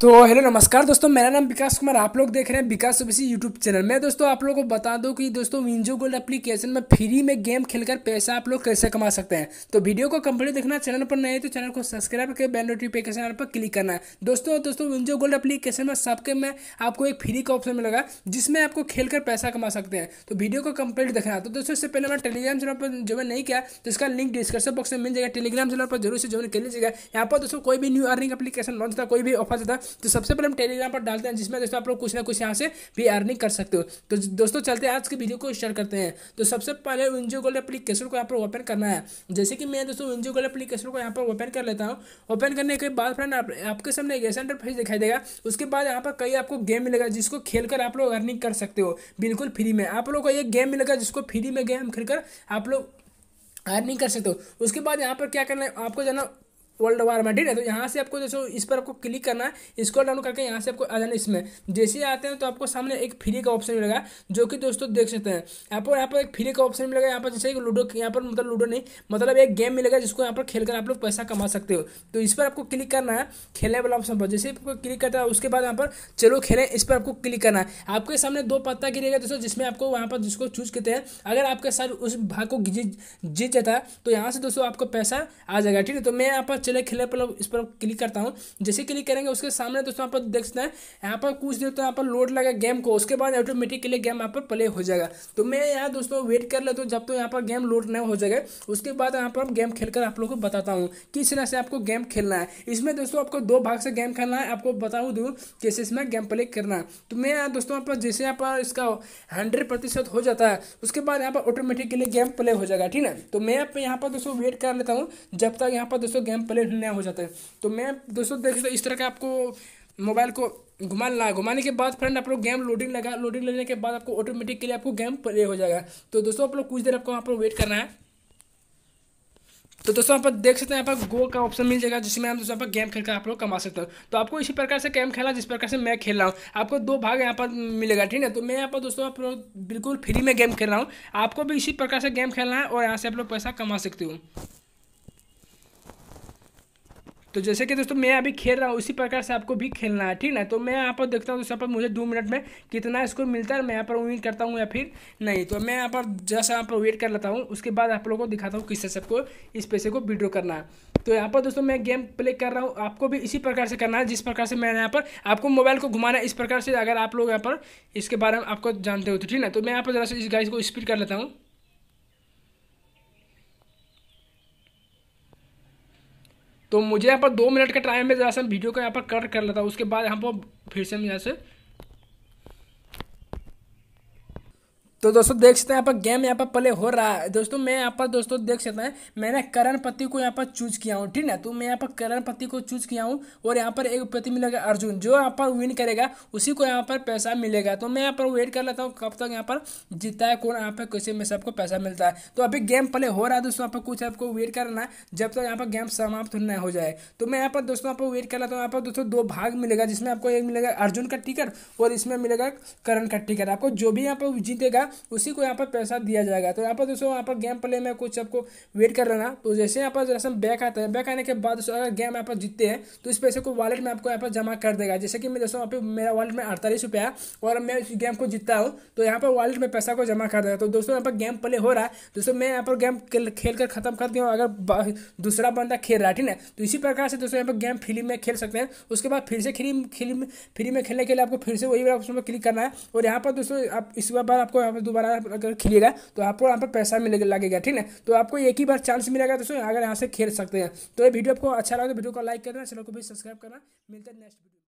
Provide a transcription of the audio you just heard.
तो हेलो नमस्कार दोस्तों मेरा नाम विकास कुमार आप लोग देख रहे हैं विकास ओबीसी यूट्यूब चैनल मैं दोस्तों आप लोगों को बता दूं कि दोस्तों विंजो गोल्ड एप्लीकेशन में फ्री में गेम खेलकर पैसा आप लोग कैसे कमा सकते हैं तो वीडियो को कंप्लीट देखना चैनल पर नहीं तो चैनल को सब्सक्राइब करके बेल नोटिफिकेशन पर क्लिक करना है दोस्तों दोस्तों विंजो गोल्ड एप्लीकेशन में सबके में आपको एक फ्री का ऑप्शन मिलेगा जिसमें आपको खेल पैसा कमा सकते हैं तो वीडियो को कंप्लीट देखना तो दोस्तों इससे पहले मैंने टेलीग्राम चैनल पर जो है नहीं किया तो इसका लिंक डिस्क्रिप्शन बॉक्स में मिल जाएगा टेलीग्राम चैनल पर जरूर से ज्वाइन कर लीजिएगा यहाँ पर दोस्तों कोई भी न्यू अर्निंग एप्लीकेशन लॉन्च था कोई भी ऑफर था तो सबसे पहले हम टेलीग्राम पर डालते हैं जिसमें दोस्तों आप लोग कुछ ना कुछ यहाँ से भी अर्निंग कर सकते हो तो दोस्तों चलते हैं आज की वीडियो को स्टार्ट करते हैं तो सबसे पहले विंजो गोल्ड एप्लीकेशन को यहाँ पर ओपन करना है जैसे कि मैं दोस्तों विंजो गोल्ड एप्लीकेशन को यहाँ पर ओपन कर लेता हूँ ओपन करने के बाद फ्रेंड आपके सामने एक ऐसा इंटरफेस दिखाई देगा उसके बाद यहाँ पर कई आपको गेम मिलेगा जिसको खेल आप लोग अर्निंग कर सकते हो बिल्कुल फ्री में आप लोग को एक गेम मिलेगा जिसको फ्री में गेम खेल आप लोग अर्निंग कर सकते हो उसके बाद यहाँ पर क्या करना है आपको जाना वर्ल्ड वार में ठीक है तो यहाँ से आपको जैसे इस पर आपको क्लिक करना है इसको डाउन करके यहाँ से आपको आ जाना इसमें जैसे आते हैं तो आपको सामने एक फ्री का ऑप्शन मिलेगा जो कि दोस्तों देख सकते हैं आपको यहाँ पर एक फ्री का ऑप्शन मिलेगा यहाँ पर जैसे लूडो यहाँ पर मतलब लूडो नहीं मतलब एक गेम मिलेगा जिसको यहाँ पर खेल आप लोग पैसा कमा सकते हो तो इस पर आपको क्लिक करना है खेलने वाला ऑप्शन पर जैसे आपको क्लिक करता है उसके बाद यहाँ पर चलो खेलें इस पर आपको क्लिक करना है आपके सामने दो पत्ता गिरेगा दोस्तों जिसमें आपको वहाँ पर जिसको चूज करते हैं अगर आपके साथ उस भाग को जीत जाता है तो यहाँ से दोस्तों आपको पैसा आ जाएगा ठीक है तो मैं यहाँ पर चले खेलने पर इस पर क्लिक करता हूँ जैसे क्लिक करेंगे उसके सामने दोस्तों यहाँ पर देख सकते हैं यहाँ पर कुछ देर तो यहाँ पर लोड लगा गेम को उसके बाद ऑटोमेटिकली गेम यहाँ पर प्ले हो जाएगा तो मैं यहाँ दोस्तों वेट कर लेता हूँ जब तो यहाँ पर गेम लोड नहीं हो जाएगा उसके बाद यहाँ पर गेम खेल आप लोग को बताता हूँ किस तरह से आपको गेम खेलना है इसमें दोस्तों आपको दो भाग से गेम खेलना है आपको बता दूँ कैसे इसमें गेम प्ले करना है तो मैं यहाँ दोस्तों यहाँ पर जैसे यहाँ पर इसका हंड्रेड प्रतिशत हो जाता है उसके बाद यहाँ पर ऑटोमेटिकली गेम प्ले हो जाएगा ठीक है तो मैं यहाँ पर दोस्तों वेट कर लेता हूँ जब तक यहाँ पर दोस्तों गेम प्ले कैलकुलेट नहीं हो जाता है तो मैं दोस्तों देख इस तरह का आपको मोबाइल को घुमाना लगा घुमाने के बाद फ्रेंड आप लोग गेम लोडिंग लगा लोडिंग लेने के बाद आपको ऑटोमेटिकली आपको गेम प्ले हो जाएगा तो दोस्तों आप लोग कुछ देर आपको वहाँ पर वेट करना है तो दोस्तों आप देख सकते हैं यहाँ पर गो का ऑप्शन मिल जाएगा जिसमें हम दोस्तों पर गेम खेलकर आप लोग कमा सकते हो तो आपको इसी प्रकार से गेम खेला जिस प्रकार से मैं खेल रहा हूँ आपको दो भाग यहाँ पर मिलेगा ठीक है तो मैं यहाँ पर दोस्तों आप लोग बिल्कुल फ्री में गेम खेल रहा हूँ आपको भी इसी प्रकार से गेम खेलना है और यहाँ से आप लोग पैसा कमा सकते हो तो जैसे कि दोस्तों मैं अभी खेल रहा हूँ उसी प्रकार से आपको भी खेलना है ठीक ना तो मैं यहाँ पर देखता हूँ यहाँ पर मुझे दो मिनट में कितना स्कोर मिलता है मैं यहाँ पर उम्मीद करता हूँ या फिर नहीं तो मैं यहाँ पर जैसा यहाँ पर वेट कर लेता हूँ उसके बाद आप लोगों को दिखाता हूँ किस सबको इस पैसे को विड्रॉ करना है तो यहाँ पर दोस्तों मैं गेम प्ले कर रहा हूँ आपको भी इसी प्रकार से करना है जिस प्रकार से मैंने यहाँ पर आपको मोबाइल को घुमाना है इस प्रकार से अगर आप लोग यहाँ पर इसके बारे में आपको जानते हो तो ठीक ना तो मैं यहाँ पर जरा से इस गाइस को स्पीड कर लेता हूँ तो मुझे यहाँ पर दो मिनट का टाइम है जरा सा वीडियो का यहाँ पर कट कर लेता हूँ उसके बाद यहाँ पर फिर से हम यहाँ से तो दोस्तों देख सकते हैं यहाँ पर गेम यहाँ पर प्ले हो रहा है दोस्तों मैं यहाँ पर दोस्तों देख सकते हैं मैंने करण पति को यहाँ पर चूज किया हूँ ठीक है तो मैं यहाँ पर करण पति को चूज किया हूँ और यहाँ पर एक पति मिलेगा अर्जुन जो यहाँ पर विन करेगा उसी को यहाँ पर पैसा मिलेगा तो मैं यहाँ पर वेट कर लेता हूँ कब तक यहाँ पर जीता है कौन यहाँ पर कैसे में सबको पैसा मिलता है तो अभी गेम प्ले हो रहा है दोस्तों यहाँ पर कुछ आपको वेट करना है जब तक यहाँ पर गेम समाप्त न हो जाए तो मैं यहाँ पर दोस्तों आपको वेट कर लेता हूँ यहाँ पर दोस्तों दो भाग मिलेगा जिसमें आपको एक मिलेगा अर्जुन का टिकट और इसमें मिलेगा करण का टिकट आपको जो भी यहाँ पर जीतेगा उसी को यहाँ पर पैसा दिया जाएगा तो यहाँ पर दोस्तों यहाँ पर गेम प्ले में कुछ आपको वेट कर लेना तो जैसे यहाँ पर जैसे बैक आता है बैक आने के बाद दोस्तों अगर गेम यहाँ पर जीतते हैं तो इस पैसे को वालेट में आपको यहाँ पर जमा कर देगा जैसे कि मैं दोस्तों यहाँ पर मेरा वालेट में अड़तालीस रुपया है और मैं इस गेम को जीतता हूँ तो यहाँ पर वालेट में पैसा को जमा कर देगा तो दोस्तों यहाँ पर गेम प्ले हो रहा है दोस्तों मैं यहाँ पर गेम खेल कर खत्म कर दिया हूँ अगर दूसरा बंदा खेल रहा है ठीक है तो इसी प्रकार से दोस्तों यहाँ पर गेम फ्री में खेल सकते हैं उसके बाद फिर से फ्री फ्री में खेलने के लिए आपको फिर से वही वाला ऑप्शन क्लिक करना है और यहाँ पर दोस्तों आप इस बार आपको यहाँ पर दोबारा अगर खेलिएगा तो आपको यहाँ पर पैसा मिलेगा लगेगा ठीक है तो आपको एक ही बार चांस मिलेगा दोस्तों अगर यहाँ से खेल सकते हैं तो ये वीडियो आपको अच्छा लगा तो वीडियो को लाइक करना चैनल को भी सब्सक्राइब करना मिलता है नेक्स्ट वीडियो